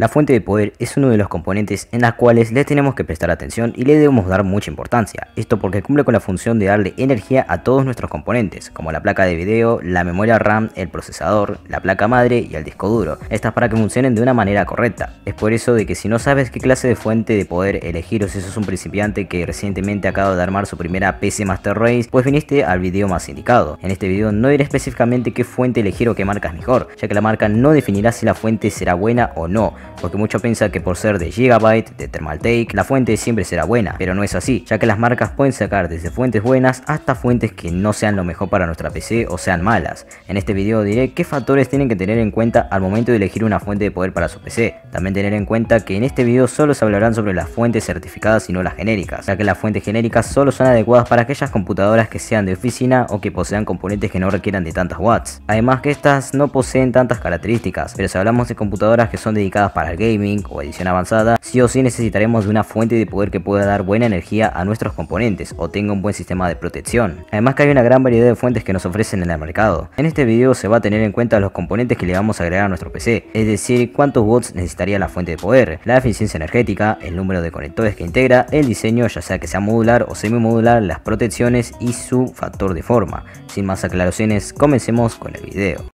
La fuente de poder es uno de los componentes en las cuales le tenemos que prestar atención y le debemos dar mucha importancia, esto porque cumple con la función de darle energía a todos nuestros componentes, como la placa de video, la memoria RAM, el procesador, la placa madre y el disco duro, estas para que funcionen de una manera correcta. Es por eso de que si no sabes qué clase de fuente de poder elegir o si sos un principiante que recientemente acaba de armar su primera PC Master Race, pues viniste al video más indicado. En este video no diré específicamente qué fuente elegir o qué marca es mejor, ya que la marca no definirá si la fuente será buena o no, porque muchos piensan que por ser de Gigabyte, de Thermaltake, la fuente siempre será buena, pero no es así, ya que las marcas pueden sacar desde fuentes buenas hasta fuentes que no sean lo mejor para nuestra PC o sean malas. En este video diré qué factores tienen que tener en cuenta al momento de elegir una fuente de poder para su PC. También tener en cuenta que en este video solo se hablarán sobre las fuentes certificadas y no las genéricas, ya que las fuentes genéricas solo son adecuadas para aquellas computadoras que sean de oficina o que posean componentes que no requieran de tantas watts. Además que estas no poseen tantas características, pero si hablamos de computadoras que son dedicadas para el gaming o edición avanzada, sí o sí necesitaremos de una fuente de poder que pueda dar buena energía a nuestros componentes o tenga un buen sistema de protección. Además que hay una gran variedad de fuentes que nos ofrecen en el mercado. En este video se va a tener en cuenta los componentes que le vamos a agregar a nuestro PC, es decir, cuántos watts necesitaría la fuente de poder, la eficiencia energética, el número de conectores que integra, el diseño ya sea que sea modular o semi-modular, las protecciones y su factor de forma. Sin más aclaraciones, comencemos con el video.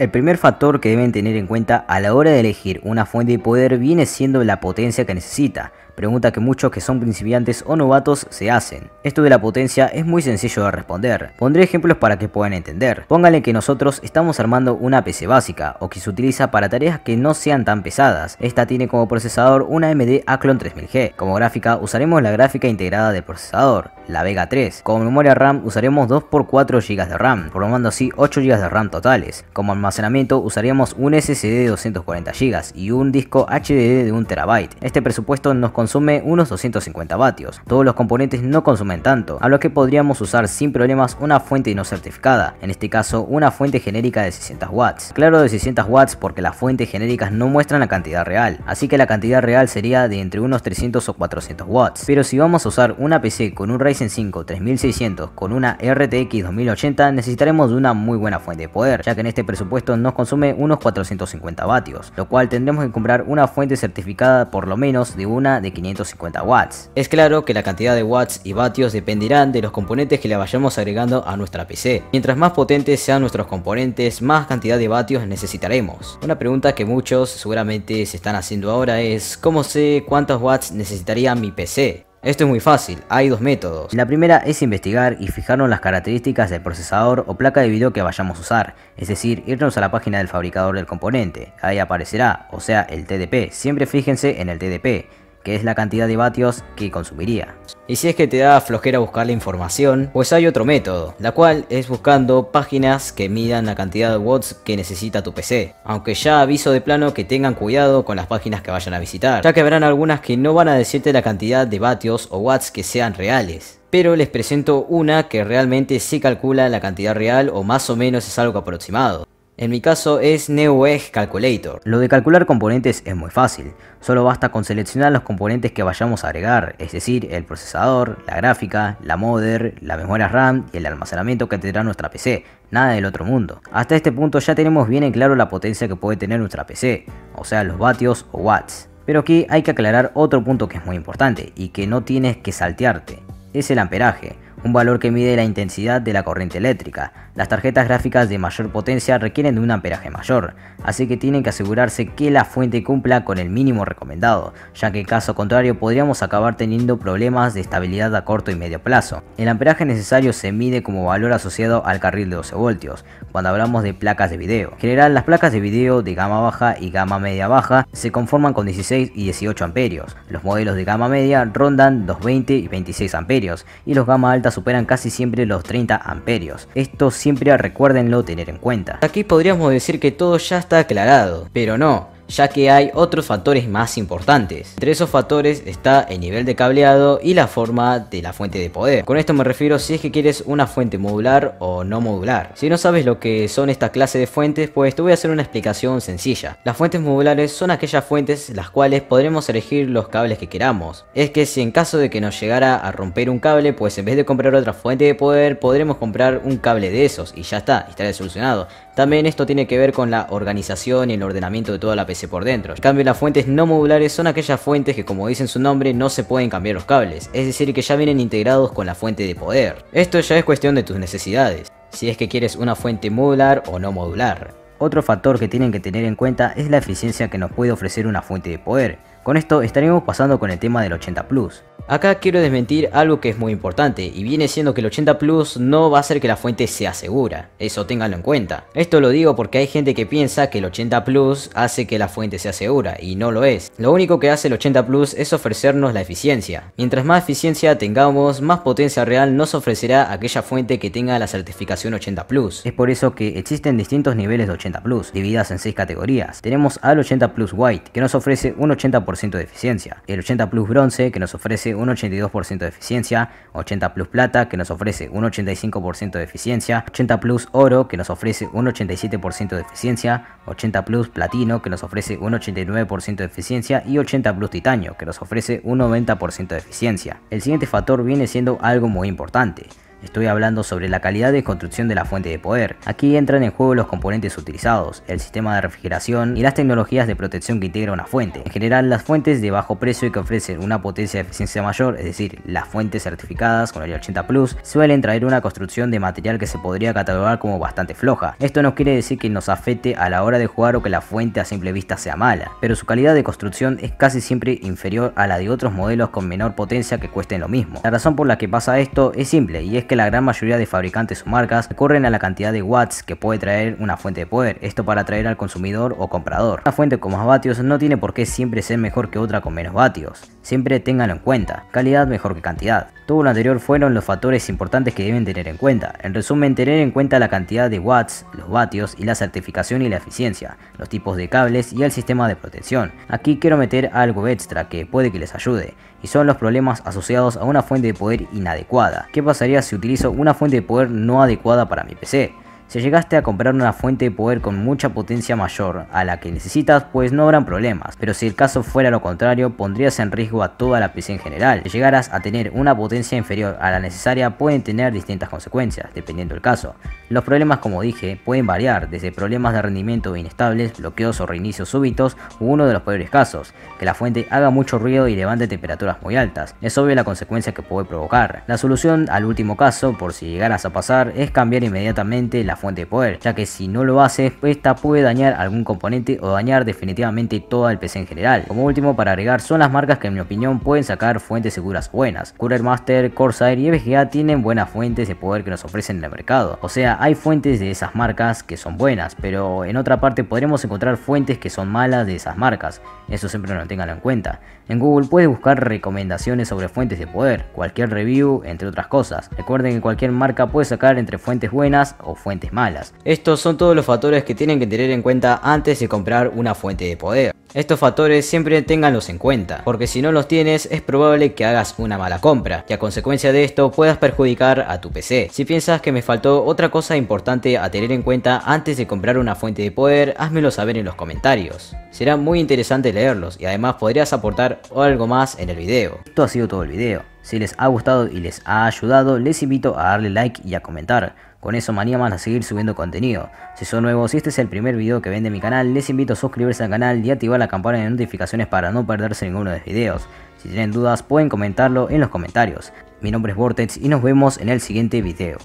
El primer factor que deben tener en cuenta a la hora de elegir una fuente de poder viene siendo la potencia que necesita, pregunta que muchos que son principiantes o novatos se hacen. Esto de la potencia es muy sencillo de responder. Pondré ejemplos para que puedan entender. Pónganle que nosotros estamos armando una PC básica o que se utiliza para tareas que no sean tan pesadas. Esta tiene como procesador una AMD Aclon 3000G. Como gráfica usaremos la gráfica integrada del procesador, la Vega 3. Como memoria RAM usaremos 2x4 GB de RAM, formando así 8 GB de RAM totales. Como almacenamiento usaríamos un SSD de 240 GB y un disco HDD de 1 TB. Este presupuesto nos consume consume unos 250 vatios. Todos los componentes no consumen tanto, a lo que podríamos usar sin problemas una fuente no certificada, en este caso una fuente genérica de 600 watts. Claro de 600 watts porque las fuentes genéricas no muestran la cantidad real, así que la cantidad real sería de entre unos 300 o 400 watts. Pero si vamos a usar una PC con un Ryzen 5 3600 con una RTX 2080 necesitaremos una muy buena fuente de poder, ya que en este presupuesto nos consume unos 450 vatios, lo cual tendremos que comprar una fuente certificada por lo menos de una de 550 watts. Es claro que la cantidad de watts y vatios dependerán de los componentes que le vayamos agregando a nuestra PC. Mientras más potentes sean nuestros componentes, más cantidad de vatios necesitaremos. Una pregunta que muchos seguramente se están haciendo ahora es, ¿cómo sé cuántos watts necesitaría mi PC? Esto es muy fácil, hay dos métodos. La primera es investigar y fijarnos las características del procesador o placa de video que vayamos a usar, es decir, irnos a la página del fabricador del componente, ahí aparecerá, o sea el TDP, siempre fíjense en el TDP, que es la cantidad de vatios que consumiría. Y si es que te da flojera buscar la información, pues hay otro método, la cual es buscando páginas que midan la cantidad de watts que necesita tu PC, aunque ya aviso de plano que tengan cuidado con las páginas que vayan a visitar, ya que habrán algunas que no van a decirte la cantidad de vatios o watts que sean reales pero les presento una que realmente sí calcula la cantidad real o más o menos es algo aproximado. En mi caso es NeoEdge Calculator. Lo de calcular componentes es muy fácil, solo basta con seleccionar los componentes que vayamos a agregar, es decir, el procesador, la gráfica, la modder, la memoria RAM y el almacenamiento que tendrá nuestra PC, nada del otro mundo. Hasta este punto ya tenemos bien en claro la potencia que puede tener nuestra PC, o sea los vatios o watts. Pero aquí hay que aclarar otro punto que es muy importante y que no tienes que saltearte, es el amperaje un valor que mide la intensidad de la corriente eléctrica. Las tarjetas gráficas de mayor potencia requieren de un amperaje mayor, así que tienen que asegurarse que la fuente cumpla con el mínimo recomendado, ya que en caso contrario podríamos acabar teniendo problemas de estabilidad a corto y medio plazo. El amperaje necesario se mide como valor asociado al carril de 12 voltios, cuando hablamos de placas de video. En general, las placas de video de gama baja y gama media baja se conforman con 16 y 18 amperios. Los modelos de gama media rondan 220 20 y 26 amperios, y los gama alta superan casi siempre los 30 amperios. Esto siempre recuérdenlo tener en cuenta. Aquí podríamos decir que todo ya está aclarado, pero no ya que hay otros factores más importantes. Entre esos factores está el nivel de cableado y la forma de la fuente de poder. Con esto me refiero si es que quieres una fuente modular o no modular. Si no sabes lo que son esta clase de fuentes, pues te voy a hacer una explicación sencilla. Las fuentes modulares son aquellas fuentes las cuales podremos elegir los cables que queramos. Es que si en caso de que nos llegara a romper un cable, pues en vez de comprar otra fuente de poder, podremos comprar un cable de esos y ya está, estará solucionado. También esto tiene que ver con la organización y el ordenamiento de toda la PC por dentro. En cambio, las fuentes no modulares son aquellas fuentes que como dicen su nombre no se pueden cambiar los cables, es decir que ya vienen integrados con la fuente de poder. Esto ya es cuestión de tus necesidades, si es que quieres una fuente modular o no modular. Otro factor que tienen que tener en cuenta es la eficiencia que nos puede ofrecer una fuente de poder, con esto estaremos pasando con el tema del 80 Plus. Acá quiero desmentir algo que es muy importante y viene siendo que el 80 Plus no va a hacer que la fuente sea segura, eso ténganlo en cuenta. Esto lo digo porque hay gente que piensa que el 80 Plus hace que la fuente sea segura y no lo es. Lo único que hace el 80 Plus es ofrecernos la eficiencia. Mientras más eficiencia tengamos, más potencia real nos ofrecerá aquella fuente que tenga la certificación 80 Plus. Es por eso que existen distintos niveles de 80 Plus, divididas en 6 categorías. Tenemos al 80 Plus White, que nos ofrece un 80% de eficiencia, el 80 Plus Bronce que nos ofrece un 82% de eficiencia, 80 Plus Plata que nos ofrece un 85% de eficiencia, 80 Plus Oro que nos ofrece un 87% de eficiencia, 80 Plus Platino que nos ofrece un 89% de eficiencia y 80 Plus Titanio que nos ofrece un 90% de eficiencia. El siguiente factor viene siendo algo muy importante Estoy hablando sobre la calidad de construcción de la fuente de poder. Aquí entran en juego los componentes utilizados, el sistema de refrigeración y las tecnologías de protección que integra una fuente. En general, las fuentes de bajo precio y que ofrecen una potencia de eficiencia mayor, es decir, las fuentes certificadas con el 80 Plus, suelen traer una construcción de material que se podría catalogar como bastante floja. Esto no quiere decir que nos afecte a la hora de jugar o que la fuente a simple vista sea mala, pero su calidad de construcción es casi siempre inferior a la de otros modelos con menor potencia que cuesten lo mismo. La razón por la que pasa esto es simple y es que que la gran mayoría de fabricantes o marcas recurren a la cantidad de watts que puede traer una fuente de poder, esto para atraer al consumidor o comprador. Una fuente con más vatios no tiene por qué siempre ser mejor que otra con menos vatios. Siempre ténganlo en cuenta, calidad mejor que cantidad. Todo lo anterior fueron los factores importantes que deben tener en cuenta. En resumen, tener en cuenta la cantidad de watts, los vatios y la certificación y la eficiencia, los tipos de cables y el sistema de protección. Aquí quiero meter algo extra que puede que les ayude, y son los problemas asociados a una fuente de poder inadecuada. ¿Qué pasaría si utilizo una fuente de poder no adecuada para mi PC? Si llegaste a comprar una fuente de poder con mucha potencia mayor a la que necesitas, pues no habrán problemas, pero si el caso fuera lo contrario, pondrías en riesgo a toda la PC en general. Si llegaras a tener una potencia inferior a la necesaria, pueden tener distintas consecuencias, dependiendo del caso. Los problemas, como dije, pueden variar, desde problemas de rendimiento inestables, bloqueos o reinicios súbitos, uno de los peores casos, que la fuente haga mucho ruido y levante temperaturas muy altas. Es obvio la consecuencia que puede provocar. La solución al último caso, por si llegaras a pasar, es cambiar inmediatamente la fuente de poder, ya que si no lo hace, esta puede dañar algún componente o dañar definitivamente todo el PC en general. Como último para agregar son las marcas que en mi opinión pueden sacar fuentes seguras buenas. Cooler Master, Corsair y EVGA tienen buenas fuentes de poder que nos ofrecen en el mercado. O sea, hay fuentes de esas marcas que son buenas, pero en otra parte podremos encontrar fuentes que son malas de esas marcas. Eso siempre lo tengan en cuenta. En Google puedes buscar recomendaciones sobre fuentes de poder, cualquier review, entre otras cosas. Recuerden que cualquier marca puede sacar entre fuentes buenas o fuentes malas. Estos son todos los factores que tienen que tener en cuenta antes de comprar una fuente de poder. Estos factores siempre ténganlos en cuenta, porque si no los tienes es probable que hagas una mala compra, y a consecuencia de esto puedas perjudicar a tu PC. Si piensas que me faltó otra cosa importante a tener en cuenta antes de comprar una fuente de poder, házmelo saber en los comentarios. Será muy interesante leerlos y además podrías aportar algo más en el video. Esto ha sido todo el video. Si les ha gustado y les ha ayudado, les invito a darle like y a comentar. Con eso manía más a seguir subiendo contenido. Si son nuevos y este es el primer video que ven de mi canal, les invito a suscribirse al canal y activar la campana de notificaciones para no perderse ninguno de los videos. Si tienen dudas pueden comentarlo en los comentarios. Mi nombre es Vortex y nos vemos en el siguiente video.